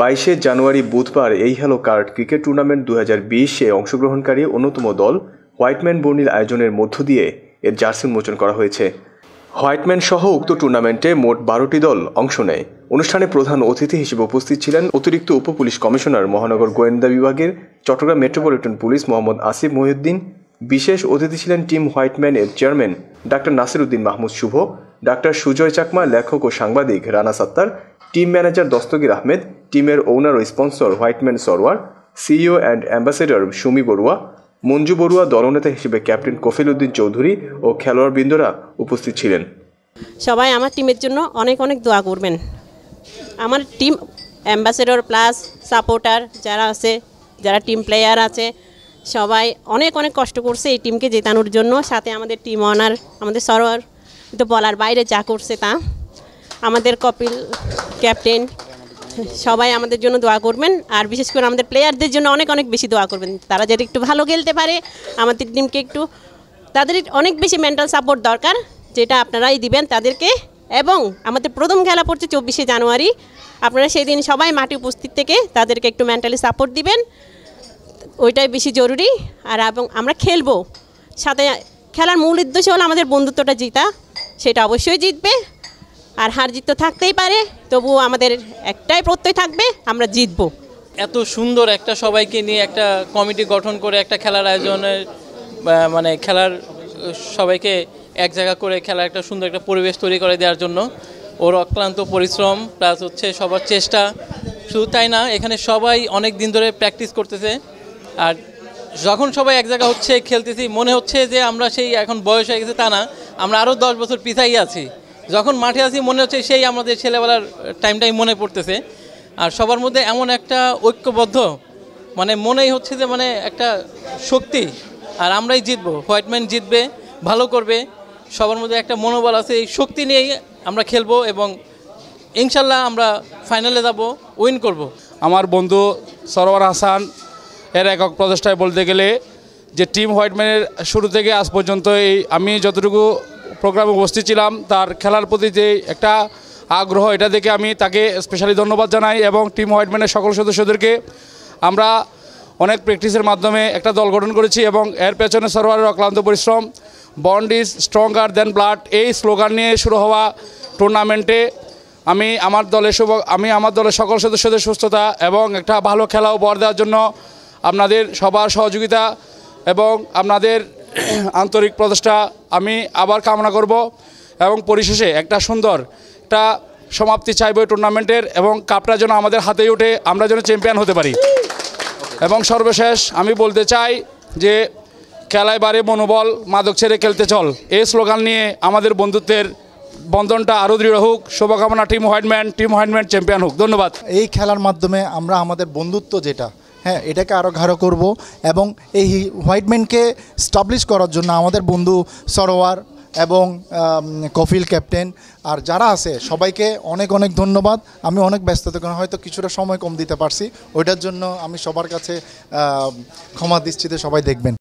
বাইশে জানুয়ারি বুধবার এই হ্যালো কার্ড ক্রিকেট টুর্নামেন্ট দু হাজার বিশে অংশগ্রহণকারী অন্যতম দল হোয়াইটম্যান বর্ণিল আয়োজনের মধ্য দিয়ে এর জার্সি উন্মোচন করা হয়েছে হোয়াইটম্যান সহ উক্ত টুর্নামেন্টে মোট বারোটি দল অংশ নেয় অনুষ্ঠানে প্রধান অতিথি হিসেবে উপস্থিত ছিলেন অতিরিক্ত উপপুলিশ কমিশনার মহানগর গোয়েন্দা বিভাগের চট্টগ্রাম মেট্রোপলিটন পুলিশ মোহাম্মদ আসিফ মহিউদ্দিন বিশেষ অতিথি ছিলেন টিম হোয়াইটম্যান এর চেয়ারম্যান ডাক্তার নাসিরুদ্দিন মাহমুদ শুভ ডাক্তার সুজয় চাকমা লেখক ও সাংবাদিক রানা সাত্তার টিম ম্যানেজার দস্তগীর আহমেদ টিমের ওনার ও sponsor Whiteman Sarwar CEO and ambassador Sumi Barua Manju Barua দলনেতা হিসেবে ক্যাপ্টেন কফিল উদ্দিন চৌধুরী ও খেলোয়াড় বৃন্দরা উপস্থিত ছিলেন সবাই আমার টিমের জন্য অনেক অনেক দোয়া করবেন আমার টিম অ্যাম্বাসেডর প্লাস সাপোর্টার যারা আছে যারা টিম প্লেয়ার আছে সবাই অনেক অনেক কষ্ট করছে এই টিমকে জেতানোর জন্য সাথে আমাদের টিম অনার আমাদের সরোয়ার তো বলার বাইরে যা করছে তা আমাদের কপিল ক্যাপ্টেন সবাই আমাদের জন্য দোয়া করবেন আর বিশেষ করে আমাদের প্লেয়ারদের জন্য অনেক অনেক বেশি দোয়া করবেন তারা যাতে একটু ভালো খেলতে পারে আমাদের টিমকে একটু তাদের অনেক বেশি মেন্টাল সাপোর্ট দরকার যেটা আপনারাই দিবেন তাদেরকে এবং আমাদের প্রথম খেলা পড়ছে চব্বিশে জানুয়ারি আপনারা সেই দিন সবাই মাটি উপস্থিত থেকে তাদেরকে একটু মেন্টালি সাপোর্ট দিবেন ওইটাই বেশি জরুরি আর এবং আমরা খেলবো সাথে খেলার মূল উদ্দেশ্য হলো আমাদের বন্ধুত্বটা জিতা সেটা অবশ্যই জিতবে আর হার জিত তো থাকতেই পারে তবুও আমাদের একটাই প্রত্যয় থাকবে আমরা জিতব এত সুন্দর একটা সবাইকে নিয়ে একটা কমিটি গঠন করে একটা খেলার আয়োজনের মানে খেলার সবাইকে এক জায়গা করে খেলার একটা সুন্দর একটা পরিবেশ তৈরি করে দেওয়ার জন্য ওর অক্লান্ত পরিশ্রম প্লাস হচ্ছে সবার চেষ্টা শুধু তাই না এখানে সবাই অনেক দিন ধরে প্র্যাকটিস করতেছে আর যখন সবাই এক জায়গা হচ্ছে খেলতেছি মনে হচ্ছে যে আমরা সেই এখন বয়স হয়ে গেছে তা না আমরা আরও দশ বছর পিছাই আছি যখন মাঠে আসি মনে হচ্ছে সেই আমাদের ছেলেবেলার টাইমটাই মনে পড়তেছে আর সবার মধ্যে এমন একটা ঐক্যবদ্ধ মানে মনেই হচ্ছে যে মানে একটা শক্তি আর আমরাই জিতবো হোয়াইটম্যান জিতবে ভালো করবে সবার মধ্যে একটা মনোবল আছে এই শক্তি নিয়েই আমরা খেলবো এবং ইনশাল্লাহ আমরা ফাইনালে যাব উইন করব। আমার বন্ধু সরোয়ার হাসান এর একক প্রচেষ্টায় বলতে গেলে যে টিম হোয়াইটম্যানের শুরু থেকে আজ পর্যন্ত এই আমি যতটুকু প্রোগ্রামে উপস্থিত ছিলাম তার খেলার প্রতি যে একটা আগ্রহ এটা দেখে আমি তাকে স্পেশালি ধন্যবাদ জানাই এবং টিম হোয়াইটম্যানের সকল সদস্যদেরকে আমরা অনেক প্র্যাকটিসের মাধ্যমে একটা দল গঠন করেছি এবং এর পেছনে সরোয়ারের অক্লান্ত পরিশ্রম bond is stronger than blood এই স্লোগান নিয়ে শুরু হওয়া টুর্নামেন্টে আমি আমার দলের শুভ আমি আমার দলের সকল সদস্যদের সুস্থতা এবং একটা ভালো খেলা উপহার দেওয়ার জন্য আপনাদের সবার সহযোগিতা এবং আপনাদের আন্তরিক প্রচেষ্টা আমি আবার কামনা করব এবং পরিশেষে একটা সুন্দর একটা সমাপ্তি চাইব টুর্নামেন্টের এবং কাপটা যেন আমাদের হাতেই উঠে আমরা যেন চ্যাম্পিয়ন হতে পারি এবং সর্বশেষ আমি বলতে চাই যে খেলায় বারে মনোবল মাদক ছেড়ে খেলতে চল এই স্লোগান নিয়ে আমাদের বন্ধুত্বের বন্ধনটা আরও দৃঢ় হোক শুভকামনা team Whiteman team Whiteman champion হোক ধন্যবাদ এই খেলার মাধ্যমে আমরা আমাদের বন্ধুত্ব যেটা হ্যাঁ এটাকে আরও ঘাড়ো করব এবং এই হোয়াইটম্যানকে স্টাবলিশ করার জন্য আমাদের বন্ধু সরোয়ার এবং কফিল ক্যাপ্টেন আর যারা আছে সবাইকে অনেক অনেক ধন্যবাদ আমি অনেক ব্যস্ত থাকি হয়তো কিছুটা সময় কম দিতে পারছি ওইটার জন্য আমি সবার কাছে ক্ষমা দৃষ্টিতে সবাই দেখবেন